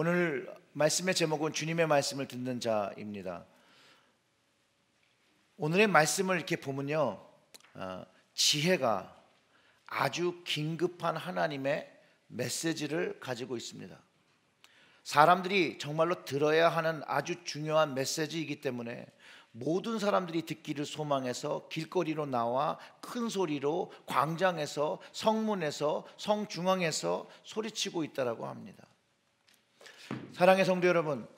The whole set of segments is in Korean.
오늘 말씀의 제목은 주님의 말씀을 듣는 자입니다. 오늘의 말씀을 이렇게 보면요, 어, 지혜가 아주 긴급한 하나님의 메시지를 가지고 있습니다. 사람들이 정말로 들어야 하는 아주 중요한 메시지이기 때문에 모든 사람들이 듣기를 소망해서 길거리로 나와 큰 소리로 광장에서 성문에서 성중앙에서 소리치고 있다라고 합니다. 사랑의 성도 여러분,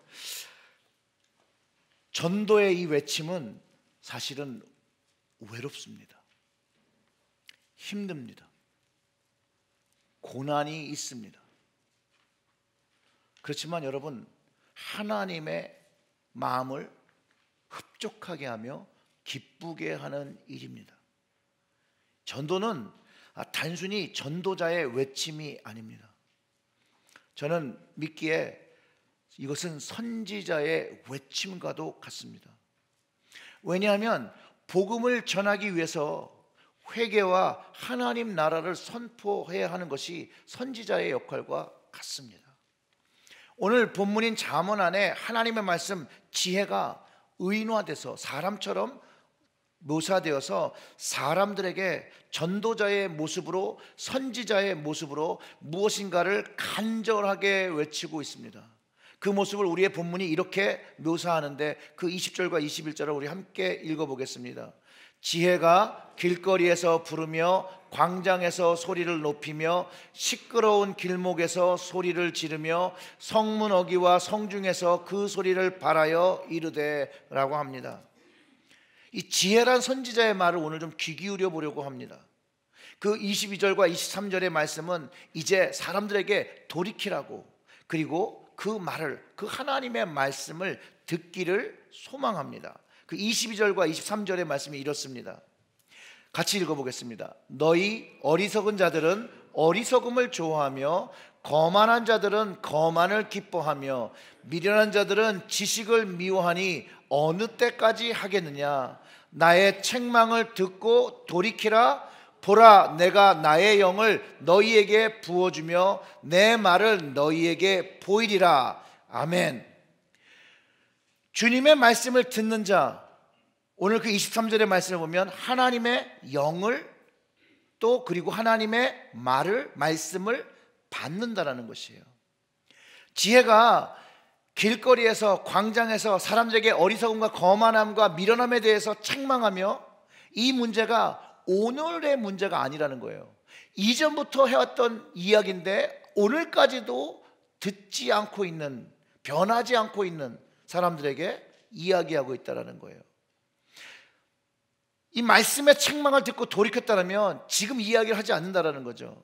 전도의 이 외침은 사실은 외롭습니다. 힘듭니다. 고난이 있습니다. 그렇지만 여러분, 하나님의 마음을 흡족하게 하며 기쁘게 하는 일입니다. 전도는 아, 단순히 전도자의 외침이 아닙니다. 저는 믿기에 이것은 선지자의 외침과도 같습니다. 왜냐하면 복음을 전하기 위해서 회개와 하나님 나라를 선포해야 하는 것이 선지자의 역할과 같습니다. 오늘 본문인 잠언 안에 하나님의 말씀 지혜가 의인화돼서 사람처럼 묘사되어서 사람들에게 전도자의 모습으로 선지자의 모습으로 무엇인가를 간절하게 외치고 있습니다. 그 모습을 우리의 본문이 이렇게 묘사하는데 그 20절과 21절을 우리 함께 읽어보겠습니다. 지혜가 길거리에서 부르며 광장에서 소리를 높이며 시끄러운 길목에서 소리를 지르며 성문 어기와 성중에서 그 소리를 발하여 이르되라고 합니다. 이 지혜란 선지자의 말을 오늘 좀 귀 기울여 보려고 합니다. 그 22절과 23절의 말씀은 이제 사람들에게 돌이키라고 그리고 그 말을 그 하나님의 말씀을 듣기를 소망합니다. 그 22절과 23절의 말씀이 이렇습니다. 같이 읽어보겠습니다. 너희 어리석은 자들은 어리석음을 좋아하며 거만한 자들은 거만을 기뻐하며 미련한 자들은 지식을 미워하니 어느 때까지 하겠느냐 나의 책망을 듣고 돌이키라 보라 내가 나의 영을 너희에게 부어주며 내 말을 너희에게 보이리라. 아멘. 주님의 말씀을 듣는 자 오늘 그 23절의 말씀을 보면 하나님의 영을 또 그리고 하나님의 말을 말씀을 받는다라는 것이에요. 지혜가 길거리에서 광장에서 사람들에게 어리석음과 거만함과 미련함에 대해서 책망하며 이 문제가 오늘의 문제가 아니라는 거예요. 이전부터 해왔던 이야기인데 오늘까지도 듣지 않고 있는 변하지 않고 있는 사람들에게 이야기하고 있다라는 거예요. 이 말씀의 책망을 듣고 돌이켰다면 지금 이야기를 하지 않는다라는 거죠.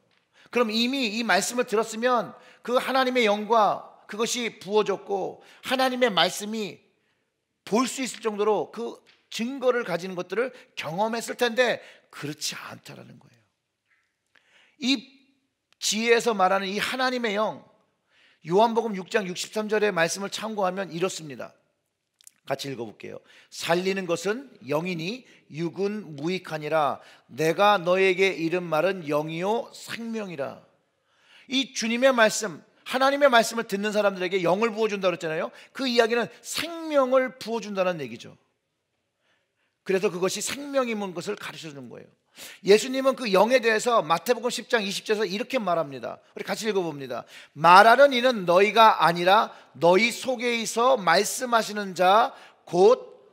그럼 이미 이 말씀을 들었으면 그 하나님의 영과 그것이 부어졌고 하나님의 말씀이 볼 수 있을 정도로 그 증거를 가지는 것들을 경험했을 텐데 그렇지 않다라는 거예요. 이 지혜에서 말하는 이 하나님의 영, 요한복음 6장 63절의 말씀을 참고하면 이렇습니다. 같이 읽어볼게요. 살리는 것은 영이니 육은 무익하니라. 내가 너에게 이른 말은 영이요 생명이라. 이 주님의 말씀, 하나님의 말씀을 듣는 사람들에게 영을 부어준다 그랬잖아요. 그 이야기는 생명을 부어준다는 얘기죠. 그래서 그것이 생명임은 것을 가르쳐 주는 거예요. 예수님은 그 영에 대해서 마태복음 10장 20절에서 이렇게 말합니다. 우리 같이 읽어봅니다. 말하는 이는 너희가 아니라 너희 속에서 말씀하시는 자 곧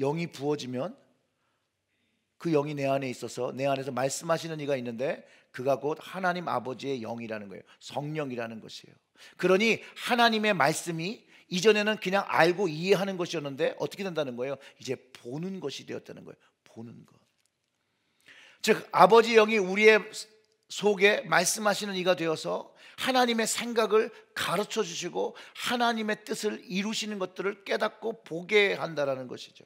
영이 부어지면 그 영이 내 안에 있어서 내 안에서 말씀하시는 이가 있는데 그가 곧 하나님 아버지의 영이라는 거예요. 성령이라는 것이에요. 그러니 하나님의 말씀이 이전에는 그냥 알고 이해하는 것이었는데 어떻게 된다는 거예요? 이제 보는 것이 되었다는 거예요. 보는 것. 즉 아버지 영이 우리의 속에 말씀하시는 이가 되어서 하나님의 생각을 가르쳐 주시고 하나님의 뜻을 이루시는 것들을 깨닫고 보게 한다라는 것이죠.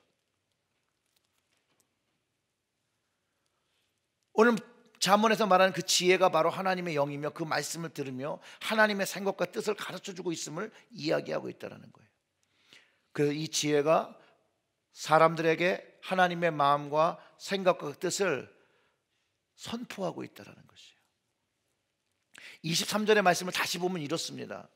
오늘 자문에서 말하는 그 지혜가 바로 하나님의 영이며 그 말씀을 들으며 하나님의 생각과 뜻을 가르쳐 주고 있음을 이야기하고 있다는 거예요. 그래서 이 지혜가 사람들에게 하나님의 마음과 생각과 그 뜻을 선포하고 있다는 것이에요. 23절의 말씀을 다시 보면 이렇습니다.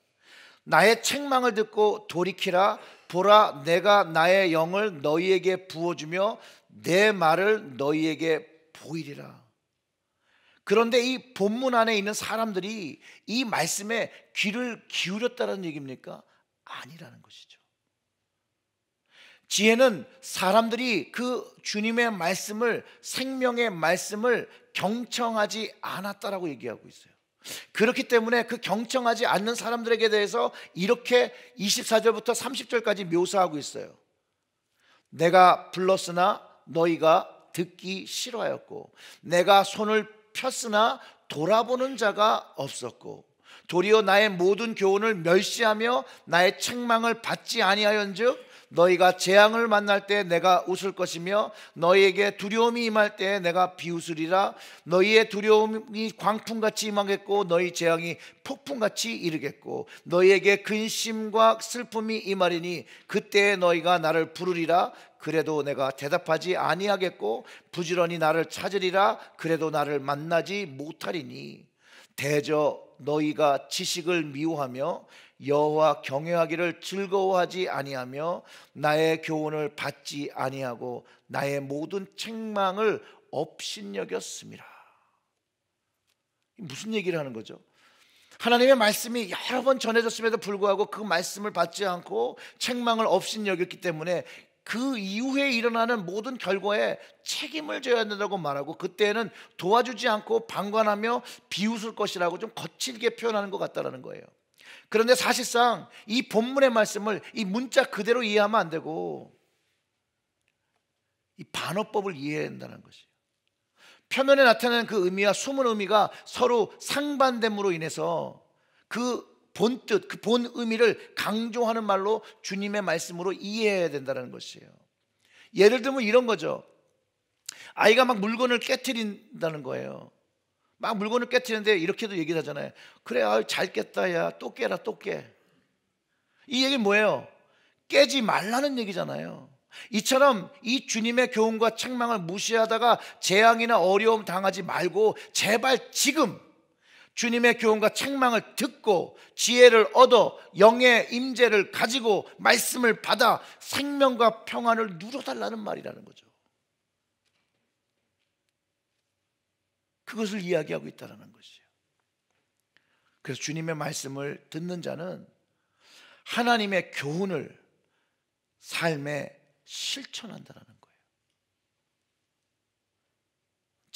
나의 책망을 듣고 돌이키라 보라 내가 나의 영을 너희에게 부어 주며 내 말을 너희에게 보이리라. 그런데 이 본문 안에 있는 사람들이 이 말씀에 귀를 기울였다는 얘기입니까? 아니라는 것이죠. 지혜는 사람들이 그 주님의 말씀을 생명의 말씀을 경청하지 않았다라고 얘기하고 있어요. 그렇기 때문에 그 경청하지 않는 사람들에게 대해서 이렇게 24절부터 30절까지 묘사하고 있어요. 내가 불렀으나 너희가 듣기 싫어하였고 내가 손을 폈으나 돌아보는 자가 없었고 도리어 나의 모든 교훈을 멸시하며 나의 책망을 받지 아니하연즉 너희가 재앙을 만날 때 내가 웃을 것이며 너희에게 두려움이 임할 때 내가 비웃으리라 너희의 두려움이 광풍같이 임하겠고 너희 재앙이 폭풍같이 이르겠고 너희에게 근심과 슬픔이 임하리니 그때 너희가 나를 부르리라 그래도 내가 대답하지 아니하겠고 부지런히 나를 찾으리라 그래도 나를 만나지 못하리니 대저 너희가 지식을 미워하며 여호와 경외하기를 즐거워하지 아니하며 나의 교훈을 받지 아니하고 나의 모든 책망을 업신여겼음이라. 무슨 얘기를 하는 거죠? 하나님의 말씀이 여러 번 전해졌음에도 불구하고 그 말씀을 받지 않고 책망을 업신여겼기 때문에 그 이후에 일어나는 모든 결과에 책임을 져야 된다고 말하고 그때는 도와주지 않고 방관하며 비웃을 것이라고 좀 거칠게 표현하는 것 같다라는 거예요. 그런데 사실상 이 본문의 말씀을 이 문자 그대로 이해하면 안 되고 이 반어법을 이해해야 된다는 것이에요. 표면에 나타나는 그 의미와 숨은 의미가 서로 상반됨으로 인해서 그 본뜻, 그 본 의미를 강조하는 말로 주님의 말씀으로 이해해야 된다는 것이에요. 예를 들면 이런 거죠. 아이가 막 물건을 깨뜨린다는 거예요. 막 물건을 깨뜨리는데 이렇게도 얘기를 하잖아요. 그래, 아잘 깼다, 야. 또 깨라, 또 깨. 이 얘기는 뭐예요? 깨지 말라는 얘기잖아요. 이처럼 이 주님의 교훈과 책망을 무시하다가 재앙이나 어려움 당하지 말고 제발 지금 주님의 교훈과 책망을 듣고 지혜를 얻어 영의 임재를 가지고 말씀을 받아 생명과 평안을 누려달라는 말이라는 거죠. 그것을 이야기하고 있다는 것이에요. 그래서 주님의 말씀을 듣는 자는 하나님의 교훈을 삶에 실천한다는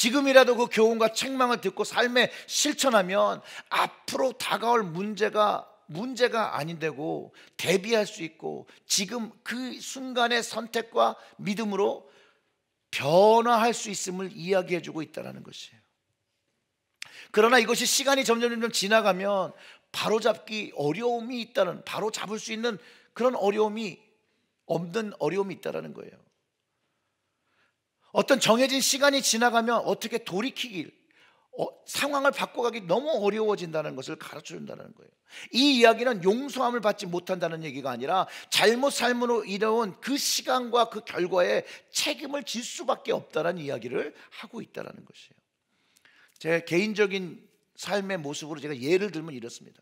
지금이라도 그 교훈과 책망을 듣고 삶에 실천하면 앞으로 다가올 문제가 문제가 아닌데고 대비할 수 있고 지금 그 순간의 선택과 믿음으로 변화할 수 있음을 이야기해 주고 있다는 것이에요. 그러나 이것이 시간이 점점 점점 지나가면 바로잡기 어려움이 있다는 바로잡을 수 있는 그런 어려움이 없는 어려움이 있다라는 거예요. 어떤 정해진 시간이 지나가면 어떻게 돌이키길, 어, 상황을 바꿔가기 너무 어려워진다는 것을 가르쳐 준다는 거예요. 이 이야기는 용서함을 받지 못한다는 얘기가 아니라 잘못 삶으로 이뤄온 그 시간과 그 결과에 책임을 질 수밖에 없다는 이야기를 하고 있다는 것이에요. 제 개인적인 삶의 모습으로 제가 예를 들면 이렇습니다.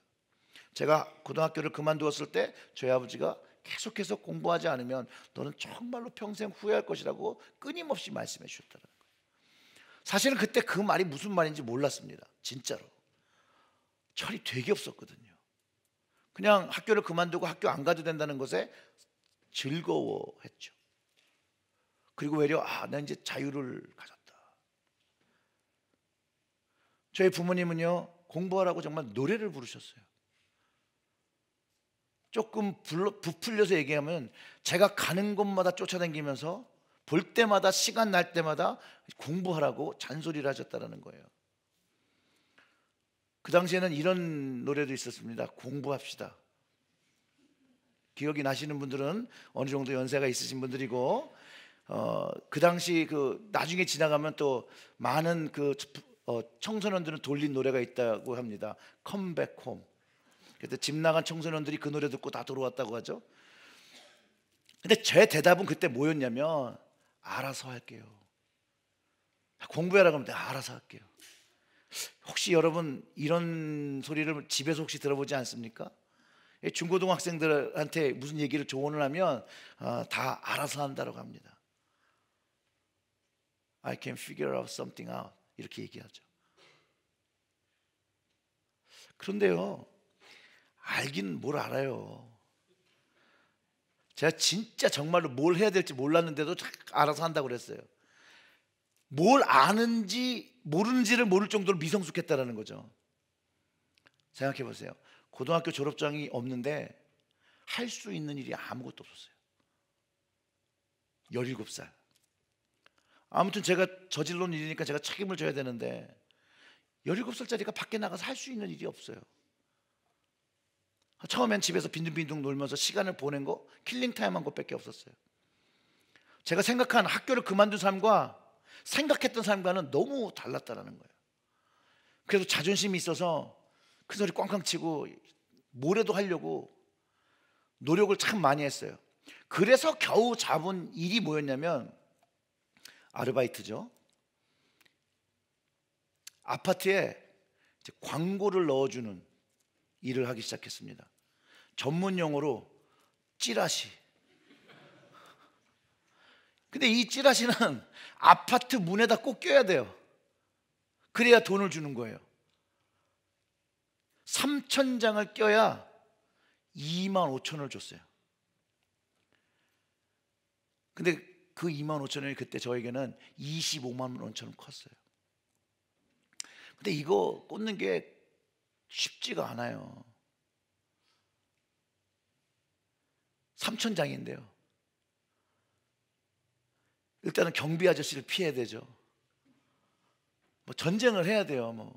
제가 고등학교를 그만두었을 때 저희 아버지가 계속해서 공부하지 않으면 너는 정말로 평생 후회할 것이라고 끊임없이 말씀해 주셨다는 거예요. 사실은 그때 그 말이 무슨 말인지 몰랐습니다. 진짜로. 철이 되게 없었거든요. 그냥 학교를 그만두고 학교 안 가도 된다는 것에 즐거워했죠. 그리고 외려 아, 나 이제 자유를 가졌다. 저희 부모님은요. 공부하라고 정말 노래를 부르셨어요. 조금 부풀려서 얘기하면 제가 가는 곳마다 쫓아다니면서 볼 때마다 시간 날 때마다 공부하라고 잔소리를 하셨다라는 거예요. 그 당시에는 이런 노래도 있었습니다. 공부합시다. 기억이 나시는 분들은 어느 정도 연세가 있으신 분들이고 어, 그 당시 그 나중에 지나가면 또 많은 그 어, 청소년들은 돌린 노래가 있다고 합니다. 컴백홈. 그때 집 나간 청소년들이 그 노래 듣고 다 들어왔다고 하죠. 근데 제 대답은 그때 뭐였냐면 알아서 할게요. 공부해라 그러면 내가 알아서 할게요. 혹시 여러분 이런 소리를 집에서 혹시 들어보지 않습니까? 중고등학생들한테 무슨 얘기를 조언을 하면 어, 다 알아서 한다고 합니다. I can figure out something out 이렇게 얘기하죠. 그런데요, 알긴 뭘 알아요. 제가 진짜 정말로 뭘 해야 될지 몰랐는데도 알아서 한다고 그랬어요. 뭘 아는지 모르는지를 모를 정도로 미성숙했다라는 거죠. 생각해 보세요. 고등학교 졸업장이 없는데 할 수 있는 일이 아무것도 없었어요. 17살. 아무튼 제가 저질러온 일이니까 제가 책임을 져야 되는데 17살짜리가 밖에 나가서 할 수 있는 일이 없어요. 처음엔 집에서 빈둥빈둥 놀면서 시간을 보낸 거 킬링 타임 한 것밖에 없었어요. 제가 생각한 학교를 그만둔 삶과 생각했던 삶과는 너무 달랐다는 거예요. 그래서 자존심이 있어서 그 소리 꽝꽝 치고 뭐래도 하려고 노력을 참 많이 했어요. 그래서 겨우 잡은 일이 뭐였냐면 아르바이트죠. 아파트에 광고를 넣어주는 일을 하기 시작했습니다. 전문 용어로 찌라시. 근데 이 찌라시는 아파트 문에다 꼭 껴야 돼요. 그래야 돈을 주는 거예요. 3천 장을 껴야 2만 5천을 줬어요. 근데 그 2만 5천 원이 그때 저에게는 25만 원처럼 컸어요. 근데 이거 꽂는 게 쉽지가 않아요. 삼천장인데요. 일단은 경비 아저씨를 피해야 되죠. 뭐 전쟁을 해야 돼요. 뭐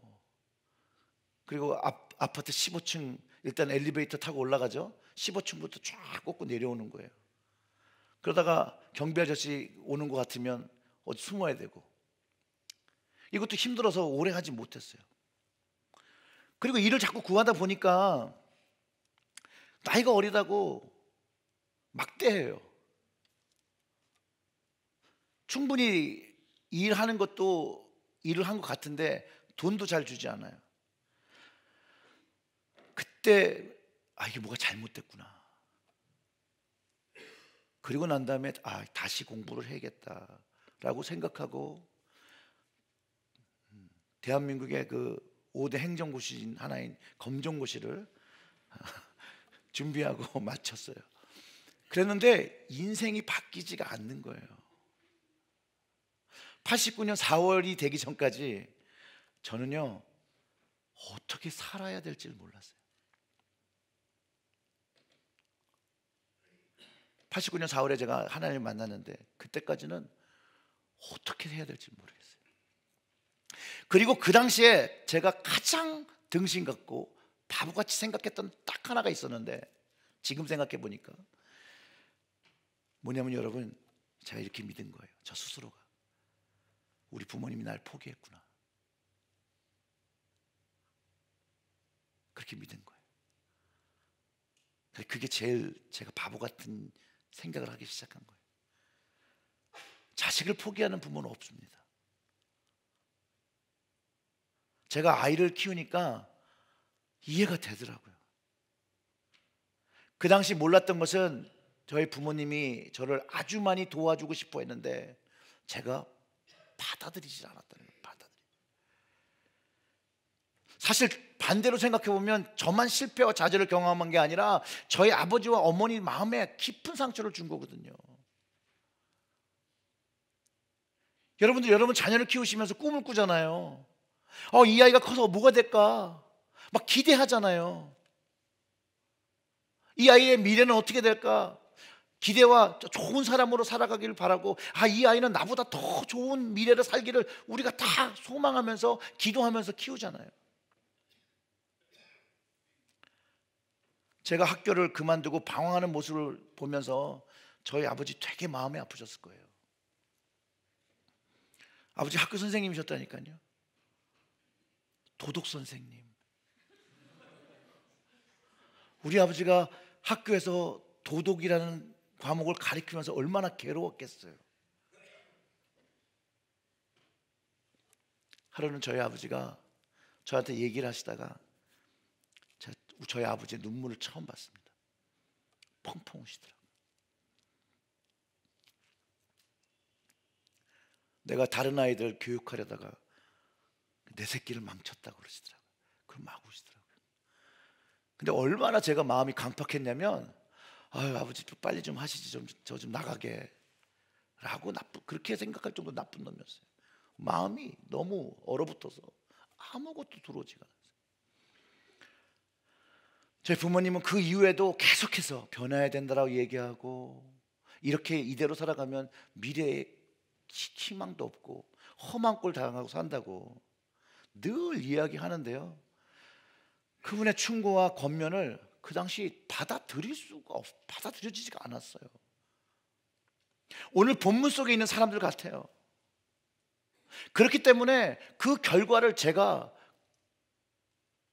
그리고 앞, 아파트 15층 일단 엘리베이터 타고 올라가죠. 15층부터 쫙 꽂고 내려오는 거예요. 그러다가 경비 아저씨 오는 것 같으면 어디 숨어야 되고 이것도 힘들어서 오래 하지 못했어요. 그리고 일을 자꾸 구하다 보니까 나이가 어리다고 막대해요. 충분히 일하는 것도 일을 한 것 같은데 돈도 잘 주지 않아요. 그때 아 이게 뭐가 잘못됐구나. 그리고 난 다음에 아 다시 공부를 해야겠다라고 생각하고 음, 대한민국의 그 5대 행정고시인 하나인 검정고시를 준비하고 마쳤어요. 그랬는데 인생이 바뀌지가 않는 거예요. 89년 4월이 되기 전까지 저는요, 어떻게 살아야 될지 몰랐어요. 89년 4월에 제가 하나님을 만났는데 그때까지는 어떻게 해야 될지 모르겠어요. 그리고 그 당시에 제가 가장 등신 같고 바보같이 생각했던 딱 하나가 있었는데 지금 생각해 보니까 뭐냐면 여러분 제가 이렇게 믿은 거예요. 저 스스로가 우리 부모님이 날 포기했구나. 그렇게 믿은 거예요. 그게 제일 제가 바보 같은 생각을 하기 시작한 거예요. 자식을 포기하는 부모는 없습니다. 제가 아이를 키우니까 이해가 되더라고요. 그 당시 몰랐던 것은 저희 부모님이 저를 아주 많이 도와주고 싶어 했는데 제가 받아들이질 않았다는 거예요. 받아들이. 사실 반대로 생각해 보면 저만 실패와 좌절을 경험한 게 아니라 저희 아버지와 어머니 마음에 깊은 상처를 준 거거든요. 여러분들 여러분 자녀를 키우시면서 꿈을 꾸잖아요. 어, 이 아이가 커서 뭐가 될까? 막 기대하잖아요. 이 아이의 미래는 어떻게 될까? 기대와 좋은 사람으로 살아가기를 바라고, 아, 이 아이는 나보다 더 좋은 미래를 살기를 우리가 다 소망하면서 기도하면서 키우잖아요. 제가 학교를 그만두고 방황하는 모습을 보면서 저희 아버지 되게 마음이 아프셨을 거예요. 아버지 학교 선생님이셨다니까요. 도덕 선생님. 우리 아버지가 학교에서 도덕이라는 과목을 가리키면서 얼마나 괴로웠겠어요. 하루는 저희 아버지가 저한테 얘기를 하시다가 저희 아버지의 눈물을 처음 봤습니다. 펑펑 우시더라고요. 내가 다른 아이들 교육하려다가 내 새끼를 망쳤다고 그러시더라고요. 그럼 막 우시더라고요. 근데 얼마나 제가 마음이 강팍했냐면 아유, 아버지 좀 빨리 좀 하시지 좀 저 좀 나가게 라고 나쁘 그렇게 생각할 정도 나쁜 놈이었어요. 마음이 너무 얼어붙어서 아무것도 들어오지가 않았어요. 저희 부모님은 그 이후에도 계속해서 변해야 된다라고 얘기하고 이렇게 이대로 살아가면 미래에 희망도 없고 험한 꼴 당하고 산다고 늘 이야기하는데요. 그분의 충고와 권면을 그 당시 받아들일 수가 없, 받아들여지지가 않았어요. 오늘 본문 속에 있는 사람들 같아요. 그렇기 때문에 그 결과를 제가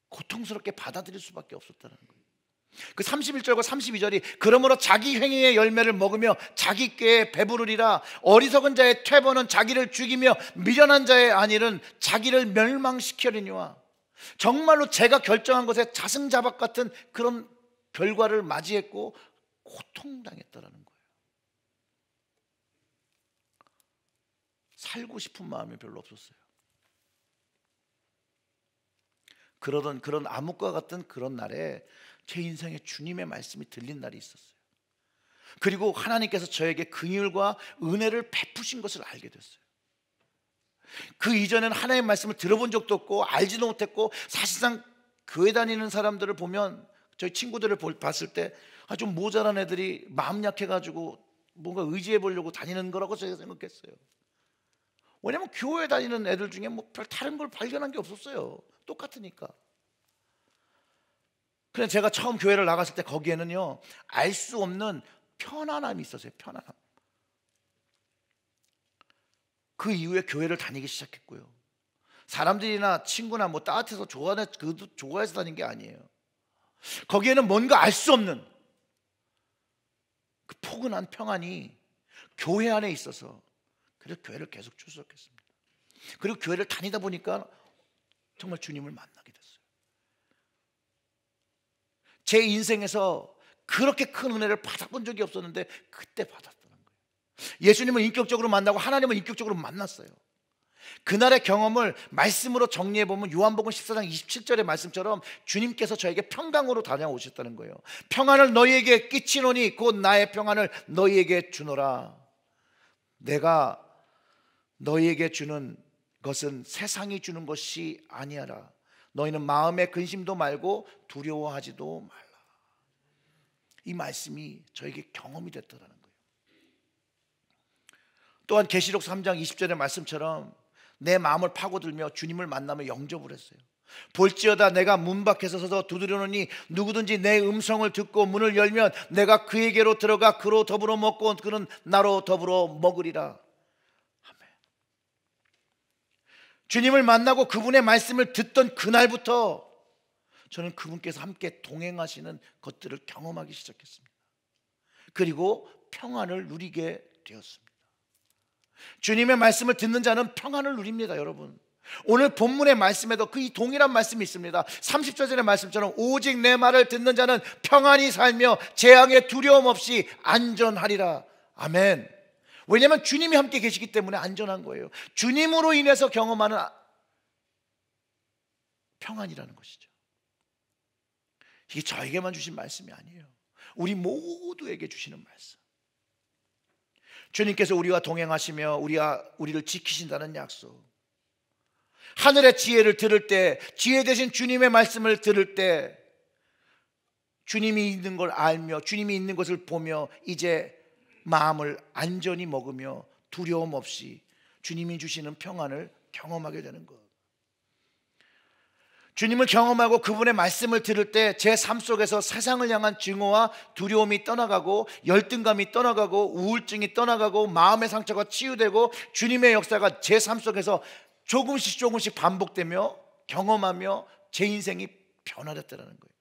고통스럽게 받아들일 수밖에 없었다는 거예요. 그 31절과 32절이 그러므로 자기 행위의 열매를 먹으며 자기 꾀에 배부르리라 어리석은 자의 퇴보는 자기를 죽이며 미련한 자의 안일은 자기를 멸망시켜리니와 정말로 제가 결정한 것에 자승자박 같은 그런 결과를 맞이했고 고통당했다라는 거예요. 살고 싶은 마음이 별로 없었어요. 그러던 그런 암흑과 같은 그런 날에 제 인생에 주님의 말씀이 들린 날이 있었어요. 그리고 하나님께서 저에게 긍휼과 은혜를 베푸신 것을 알게 됐어요. 그이전에 하나님의 말씀을 들어본 적도 없고 알지도 못했고 사실상 교회 다니는 사람들을 보면 저희 친구들을 봤을 때 좀 모자란 애들이 마음 약해가지고 뭔가 의지해 보려고 다니는 거라고 제가 생각했어요. 왜냐면 교회 다니는 애들 중에 뭐 별 다른 걸 발견한 게 없었어요. 똑같으니까. 그래서 제가 처음 교회를 나갔을 때 거기에는요 알 수 없는 편안함이 있었어요 편안함 그 이후에 교회를 다니기 시작했고요 사람들이나 친구나 뭐 따뜻해서 좋아해, 그도 좋아해서 다닌 게 아니에요 거기에는 뭔가 알 수 없는 그 포근한 평안이 교회 안에 있어서 그래서 교회를 계속 출석했습니다 그리고 교회를 다니다 보니까 정말 주님을 만나게 제 인생에서 그렇게 큰 은혜를 받아본 적이 없었는데 그때 받았다는 거예요. 예수님을 인격적으로 만나고 하나님을 인격적으로 만났어요. 그날의 경험을 말씀으로 정리해 보면 요한복음 14장 27절의 말씀처럼 주님께서 저에게 평강으로 다녀오셨다는 거예요. 평안을 너희에게 끼치노니 곧 나의 평안을 너희에게 주노라. 내가 너희에게 주는 것은 세상이 주는 것이 아니하라. 너희는 마음의 근심도 말고 두려워하지도 말라. 이 말씀이 저에게 경험이 됐더라는 거예요. 또한 계시록 3장 20절의 말씀처럼 내 마음을 파고들며 주님을 만나며 영접을 했어요. 볼지어다 내가 문 밖에서 서서 두드려노니 누구든지 내 음성을 듣고 문을 열면 내가 그에게로 들어가 그로 더불어 먹고 그는 나로 더불어 먹으리라. 주님을 만나고 그분의 말씀을 듣던 그날부터 저는 그분께서 함께 동행하시는 것들을 경험하기 시작했습니다. 그리고 평안을 누리게 되었습니다. 주님의 말씀을 듣는 자는 평안을 누립니다, 여러분. 오늘 본문의 말씀에도 그 이 동일한 말씀이 있습니다. 30절의 말씀처럼 오직 내 말을 듣는 자는 평안히 살며 재앙에 두려움 없이 안전하리라. 아멘. 왜냐하면 주님이 함께 계시기 때문에 안전한 거예요. 주님으로 인해서 경험하는 평안이라는 것이죠. 이게 저에게만 주신 말씀이 아니에요. 우리 모두에게 주시는 말씀. 주님께서 우리와 동행하시며 우리가 우리를 지키신다는 약속. 하늘의 지혜를 들을 때, 지혜 대신 주님의 말씀을 들을 때, 주님이 있는 걸 알며 주님이 있는 것을 보며 이제 마음을 안전히 먹으며 두려움 없이 주님이 주시는 평안을 경험하게 되는 것. 주님을 경험하고 그분의 말씀을 들을 때 제 삶 속에서 세상을 향한 증오와 두려움이 떠나가고 열등감이 떠나가고 우울증이 떠나가고 마음의 상처가 치유되고 주님의 역사가 제 삶 속에서 조금씩 조금씩 반복되며 경험하며 제 인생이 변화됐다는 거예요.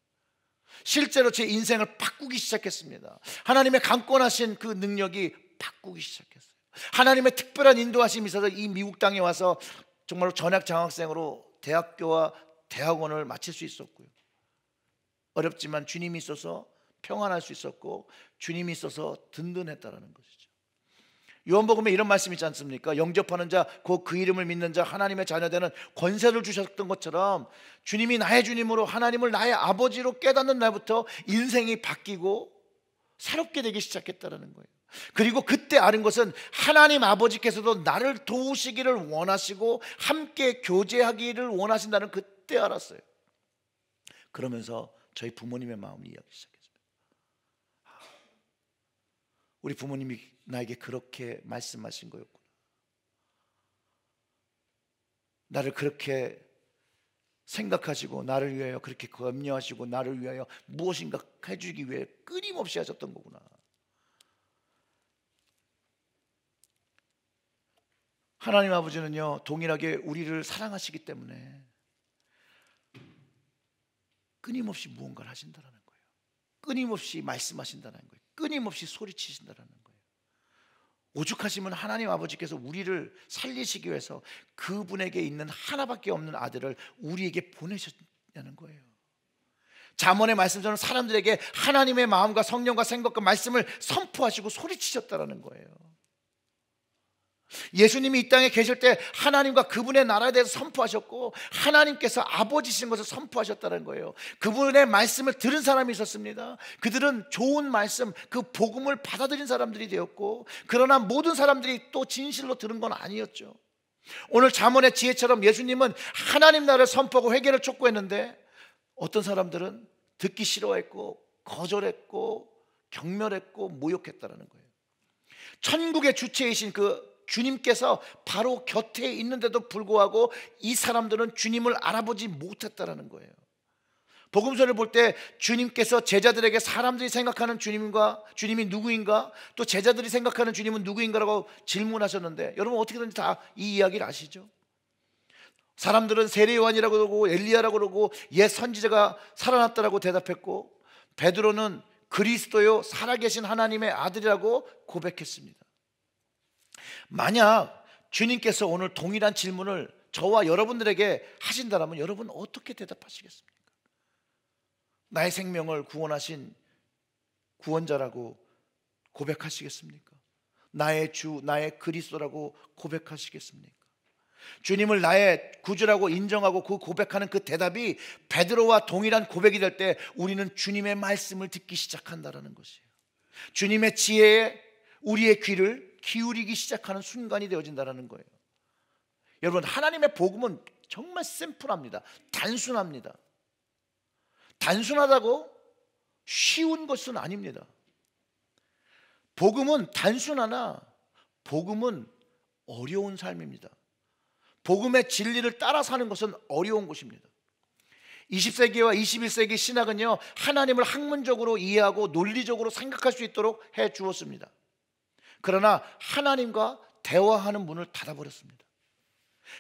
실제로 제 인생을 바꾸기 시작했습니다. 하나님의 강권하신 그 능력이 바꾸기 시작했어요. 하나님의 특별한 인도하심이 있어서 이 미국 땅에 와서 정말로 전학 장학생으로 대학교와 대학원을 마칠 수 있었고요. 어렵지만 주님이 있어서 평안할 수 있었고 주님이 있어서 든든했다라는 것이죠. 요한복음에 이런 말씀 이 있지 않습니까? 영접하는 자, 곧 그 이름을 믿는 자, 하나님의 자녀되는 권세를 주셨던 것처럼 주님이 나의 주님으로 하나님을 나의 아버지로 깨닫는 날부터 인생이 바뀌고 새롭게 되기 시작했다는 거예요. 그리고 그때 아는 것은 하나님 아버지께서도 나를 도우시기를 원하시고 함께 교제하기를 원하신다는 그때 알았어요. 그러면서 저희 부모님의 마음을 이해기 시작했어요. 아, 우리 부모님이 나에게 그렇게 말씀하신 거였구나. 나를 그렇게 생각하시고 나를 위하여 그렇게 염려하시고 나를 위하여 무엇인가 해주기 위해 끊임없이 하셨던 거구나. 하나님 아버지는요 동일하게 우리를 사랑하시기 때문에 끊임없이 무언가를 하신다라는 거예요. 끊임없이 말씀하신다는 거예요. 끊임없이 소리치신다라는 거예요. 오죽하시면 하나님 아버지께서 우리를 살리시기 위해서 그분에게 있는 하나밖에 없는 아들을 우리에게 보내셨냐는 거예요. 자문의 말씀처럼 사람들에게 하나님의 마음과 성령과 생각과 말씀을 선포하시고 소리치셨다라는 거예요. 예수님이 이 땅에 계실 때 하나님과 그분의 나라에 대해서 선포하셨고 하나님께서 아버지신 것을 선포하셨다는 거예요. 그분의 말씀을 들은 사람이 있었습니다. 그들은 좋은 말씀, 그 복음을 받아들인 사람들이 되었고 그러나 모든 사람들이 또 진실로 들은 건 아니었죠. 오늘 자문의 지혜처럼 예수님은 하나님 나라를 선포하고 회개를 촉구했는데 어떤 사람들은 듣기 싫어했고 거절했고 경멸했고 모욕했다라는 거예요. 천국의 주체이신 그 주님께서 바로 곁에 있는데도 불구하고 이 사람들은 주님을 알아보지 못했다라는 거예요. 복음서를 볼 때 주님께서 제자들에게 사람들이 생각하는 주님과 주님이 누구인가 또 제자들이 생각하는 주님은 누구인가라고 질문하셨는데 여러분 어떻게든지 다 이 이야기를 아시죠? 사람들은 세례요한이라고 그러고 엘리야라고 그러고 옛 선지자가 살아났다라고 대답했고 베드로는 그리스도요 살아계신 하나님의 아들이라고 고백했습니다. 만약 주님께서 오늘 동일한 질문을 저와 여러분들에게 하신다면 여러분 어떻게 대답하시겠습니까? 나의 생명을 구원하신 구원자라고 고백하시겠습니까? 나의 주, 나의 그리스도라고 고백하시겠습니까? 주님을 나의 구주라고 인정하고 그 고백하는 그 대답이 베드로와 동일한 고백이 될 때 우리는 주님의 말씀을 듣기 시작한다라는 것이에요. 주님의 지혜에 우리의 귀를 기울이기 시작하는 순간이 되어진다는 거예요. 여러분 하나님의 복음은 정말 심플합니다. 단순합니다. 단순하다고 쉬운 것은 아닙니다. 복음은 단순하나 복음은 어려운 삶입니다. 복음의 진리를 따라 사는 것은 어려운 것입니다. 20세기와 21세기 신학은요, 하나님을 학문적으로 이해하고 논리적으로 생각할 수 있도록 해 주었습니다. 그러나 하나님과 대화하는 문을 닫아버렸습니다.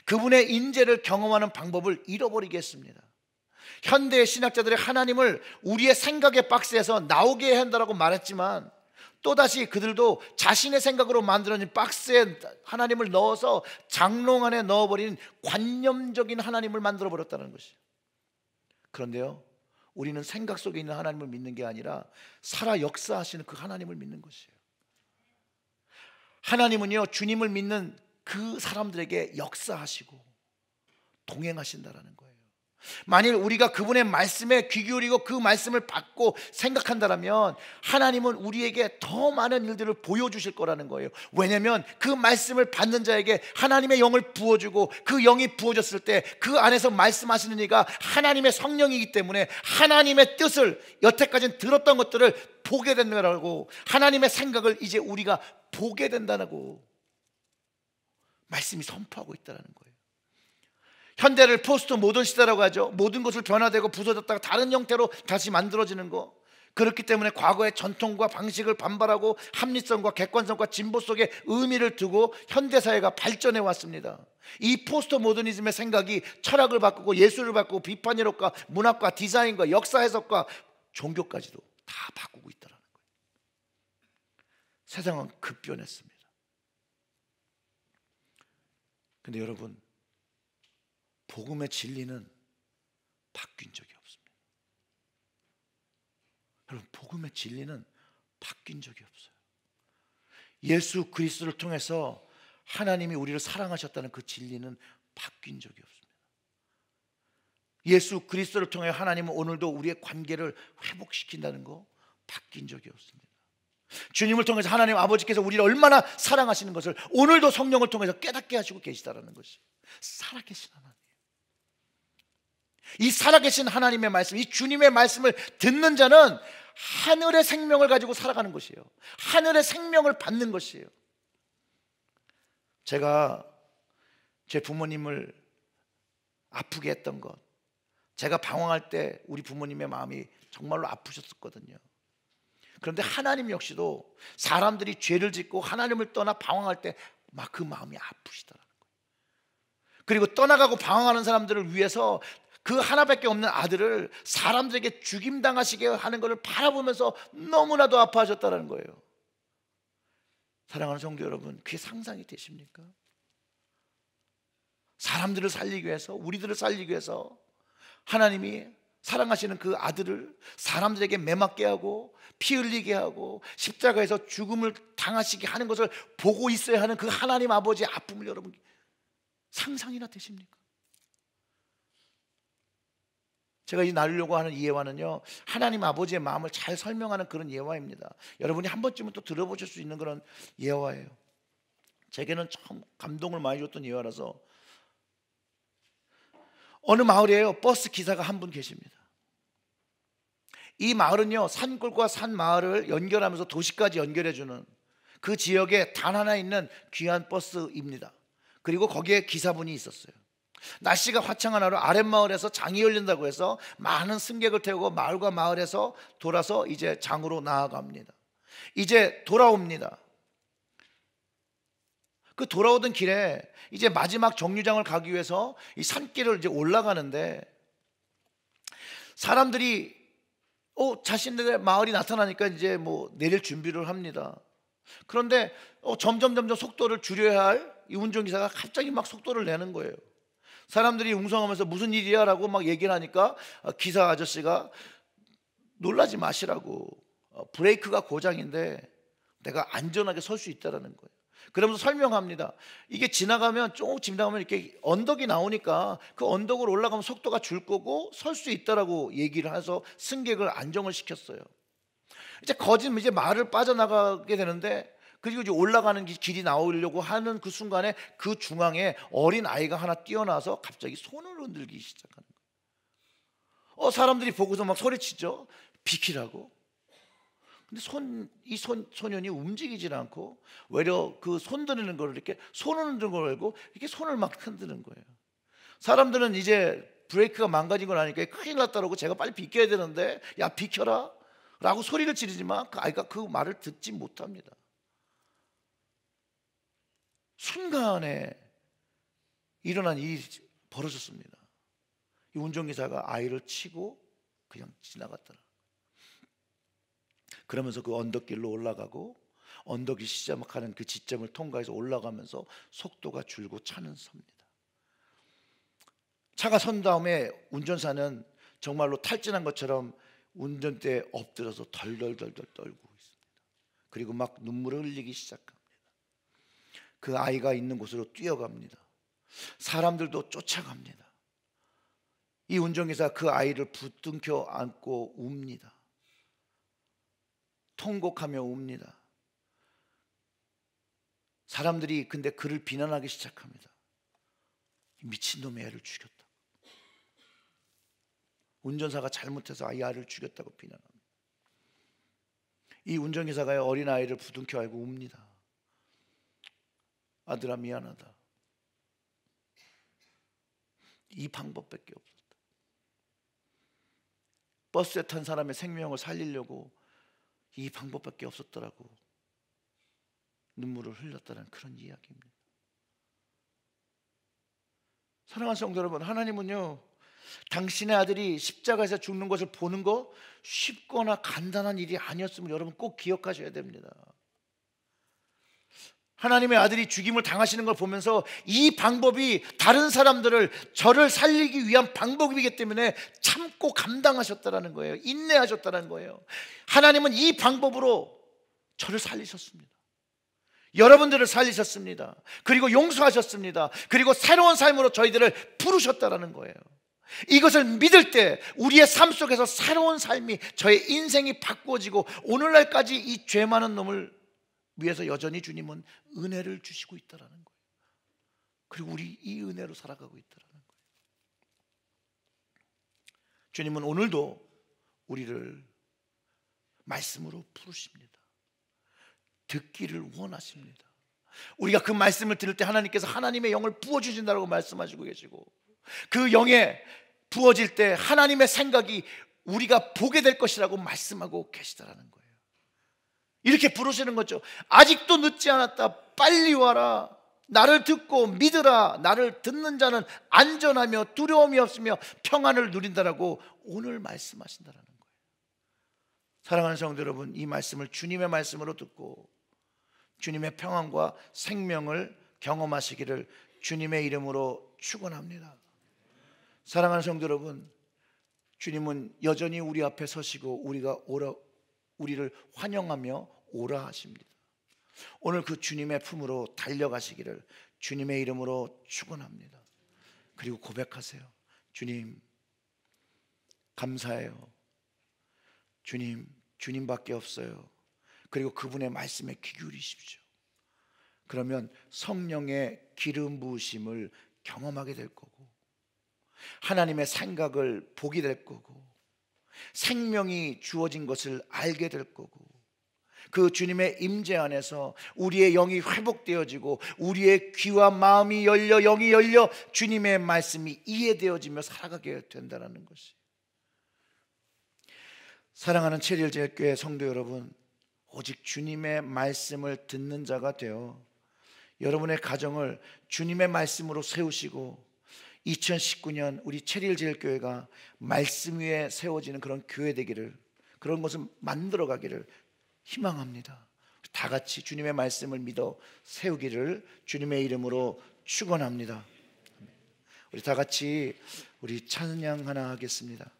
그분의 인재를 경험하는 방법을 잃어버리게 했습니다. 현대의 신학자들이 하나님을 우리의 생각의 박스에서 나오게 한다라고 말했지만 또다시 그들도 자신의 생각으로 만들어진 박스에 하나님을 넣어서 장롱 안에 넣어버린 관념적인 하나님을 만들어버렸다는 것이. 그런데요, 우리는 생각 속에 있는 하나님을 믿는 게 아니라 살아 역사하시는 그 하나님을 믿는 것이에요. 하나님은요 주님을 믿는 그 사람들에게 역사하시고 동행하신다라는 거예요. 만일 우리가 그분의 말씀에 귀 기울이고 그 말씀을 받고 생각한다면 하나님은 우리에게 더 많은 일들을 보여주실 거라는 거예요. 왜냐하면 그 말씀을 받는 자에게 하나님의 영을 부어주고 그 영이 부어졌을 때 그 안에서 말씀하시는 이가 하나님의 성령이기 때문에 하나님의 뜻을 여태까지 들었던 것들을 보게 된다고 하나님의 생각을 이제 우리가 보게 된다고 말씀이 선포하고 있다는 거예요. 현대를 포스트 모던 시대라고 하죠. 모든 것을 변화되고 부서졌다가 다른 형태로 다시 만들어지는 거. 그렇기 때문에 과거의 전통과 방식을 반발하고 합리성과 객관성과 진보 속에 의미를 두고 현대 사회가 발전해 왔습니다. 이 포스트 모더니즘의 생각이 철학을 바꾸고 예술을 바꾸고 비판 이론과 문학과 디자인과 역사 해석과 종교까지도 다 바꾸고 있더라. 세상은 급변했습니다. 근데 여러분, 복음의 진리는 바뀐 적이 없습니다. 여러분, 복음의 진리는 바뀐 적이 없어요. 예수 그리스도를 통해서 하나님이 우리를 사랑하셨다는 그 진리는 바뀐 적이 없습니다. 예수 그리스도를 통해 하나님은 오늘도 우리의 관계를 회복시킨다는 거 바뀐 적이 없습니다. 주님을 통해서 하나님 아버지께서 우리를 얼마나 사랑하시는 것을 오늘도 성령을 통해서 깨닫게 하시고 계시다라는 것이 살아계신 하나님. 이 살아계신 하나님의 말씀, 이 주님의 말씀을 듣는 자는 하늘의 생명을 가지고 살아가는 것이에요. 하늘의 생명을 받는 것이에요. 제가 제 부모님을 아프게 했던 것, 제가 방황할 때 우리 부모님의 마음이 정말로 아프셨었거든요. 그런데 하나님 역시도 사람들이 죄를 짓고 하나님을 떠나 방황할 때 막 그 마음이 아프시더라는 거예요. 그리고 떠나가고 방황하는 사람들을 위해서 그 하나밖에 없는 아들을 사람들에게 죽임당하시게 하는 것을 바라보면서 너무나도 아파하셨다는 거예요. 사랑하는 성도 여러분, 그게 상상이 되십니까? 사람들을 살리기 위해서, 우리들을 살리기 위해서 하나님이 사랑하시는 그 아들을 사람들에게 매맞게 하고 피 흘리게 하고 십자가에서 죽음을 당하시게 하는 것을 보고 있어야 하는 그 하나님 아버지의 아픔을 여러분 상상이나 되십니까? 제가 이 나누려고 하는 예화는요 하나님 아버지의 마음을 잘 설명하는 그런 예화입니다. 여러분이 한 번쯤은 또 들어보실 수 있는 그런 예화예요. 제게는 참 감동을 많이 줬던 예화라서 어느 마을에요 버스 기사가 한 분 계십니다. 이 마을은요 산골과 산 마을을 연결하면서 도시까지 연결해주는 그 지역에 단 하나 있는 귀한 버스입니다. 그리고 거기에 기사분이 있었어요. 날씨가 화창한 하루 아랫마을에서 장이 열린다고 해서 많은 승객을 태우고 마을과 마을에서 돌아서 이제 장으로 나아갑니다. 이제 돌아옵니다. 그 돌아오던 길에 이제 마지막 정류장을 가기 위해서 이 산길을 이제 올라가는데 사람들이 어, 자신들의 마을이 나타나니까 이제 뭐 내릴 준비를 합니다. 그런데 어, 점점 점점 속도를 줄여야 할 이 운전기사가 갑자기 막 속도를 내는 거예요. 사람들이 웅성하면서 무슨 일이야 라고 막 얘기를 하니까 아, 기사 아저씨가 놀라지 마시라고 어, 브레이크가 고장인데 내가 안전하게 설 수 있다라는 거예요. 그러면서 설명합니다. 이게 지나가면 조 지나가면 이렇게 언덕이 나오니까 그 언덕을 올라가면 속도가 줄 거고 설 수 있다라고 얘기를 해서 승객을 안정을 시켰어요. 이제 거짓 이제 말을 빠져나가게 되는데 그리고 이제 올라가는 길이 나오려고 하는 그 순간에 그 중앙에 어린 아이가 하나 뛰어나서 갑자기 손을 흔들기 시작하는 거예요. 어 사람들이 보고서 막 소리치죠. 비키라고. 근데 손, 이 손, 소년이 움직이질 않고, 외려 그 손드는 걸 이렇게, 손을 드는 걸 알고, 이렇게 손을 막 흔드는 거예요. 사람들은 이제 브레이크가 망가진 걸 아니까 큰일 났다라고 제가 빨리 비켜야 되는데, 야, 비켜라. 라고 소리를 지르지만 그 아이가 그 말을 듣지 못합니다. 순간에 일어난 일이 벌어졌습니다. 이 운전기사가 아이를 치고 그냥 지나갔더라. 그러면서 그 언덕길로 올라가고 언덕이 시작하는 그 지점을 통과해서 올라가면서 속도가 줄고 차는 섭니다. 차가 선 다음에 운전사는 정말로 탈진한 것처럼 운전대에 엎드려서 덜덜덜덜 떨고 있습니다. 그리고 막 눈물을 흘리기 시작합니다. 그 아이가 있는 곳으로 뛰어갑니다. 사람들도 쫓아갑니다. 이 운전기사 그 아이를 붙등켜 안고 웁니다. 통곡하며 웁니다. 사람들이 근데 그를 비난하기 시작합니다. 미친놈의 애를 죽였다. 운전사가 잘못해서 이 아이를 죽였다고 비난합니다. 이 운전기사가 어린 아이를 부둥켜 알고 웁니다. 아들아 미안하다. 이 방법밖에 없었다. 버스에 탄 사람의 생명을 살리려고 이 방법밖에 없었더라고. 눈물을 흘렸다는 그런 이야기입니다. 사랑하는 성도 여러분, 하나님은요, 당신의 아들이 십자가에서 죽는 것을 보는 거 쉽거나 간단한 일이 아니었음을 여러분 꼭 기억하셔야 됩니다. 하나님의 아들이 죽임을 당하시는 걸 보면서 이 방법이 다른 사람들을 저를 살리기 위한 방법이기 때문에 참고 감당하셨다라는 거예요. 인내하셨다는 거예요. 하나님은 이 방법으로 저를 살리셨습니다. 여러분들을 살리셨습니다. 그리고 용서하셨습니다. 그리고 새로운 삶으로 저희들을 부르셨다라는 거예요. 이것을 믿을 때 우리의 삶 속에서 새로운 삶이 저의 인생이 바꿔지고 오늘날까지 이 죄 많은 놈을 위해서 여전히 주님은 은혜를 주시고 있다라는 거예요. 그리고 우리 이 은혜로 살아가고 있다라는 거예요. 주님은 오늘도 우리를 말씀으로 부르십니다. 듣기를 원하십니다. 우리가 그 말씀을 들을 때 하나님께서 하나님의 영을 부어 주신다고 말씀하시고 계시고 그 영에 부어질 때 하나님의 생각이 우리가 보게 될 것이라고 말씀하고 계시다라는 거예요. 이렇게 부르시는 거죠. 아직도 늦지 않았다. 빨리 와라. 나를 듣고 믿으라. 나를 듣는 자는 안전하며 두려움이 없으며 평안을 누린다라고 오늘 말씀하신다라는 거예요. 사랑하는 성도 여러분, 이 말씀을 주님의 말씀으로 듣고 주님의 평안과 생명을 경험하시기를 주님의 이름으로 축원합니다. 사랑하는 성도 여러분, 주님은 여전히 우리 앞에 서시고 우리가 오라, 우리를 환영하며 오라 하십니다. 오늘 그 주님의 품으로 달려가시기를 주님의 이름으로 축원합니다. 그리고 고백하세요. 주님 감사해요. 주님 주님밖에 없어요. 그리고 그분의 말씀에 귀 기울이십시오. 그러면 성령의 기름 부으심을 경험하게 될 거고 하나님의 생각을 보게 될 거고 생명이 주어진 것을 알게 될 거고 그 주님의 임재 안에서 우리의 영이 회복되어지고 우리의 귀와 마음이 열려 영이 열려 주님의 말씀이 이해되어지며 살아가게 된다는 것이 사랑하는 체질제교회 성도 여러분 오직 주님의 말씀을 듣는 자가 되어 여러분의 가정을 주님의 말씀으로 세우시고 2019년 우리 체릴제교회가 말씀 위에 세워지는 그런 교회 되기를 그런 것을 만들어가기를 희망합니다. 다 같이 주님의 말씀을 믿어 세우기를 주님의 이름으로 축원합니다. 우리 다 같이 우리 찬양 하나 하겠습니다.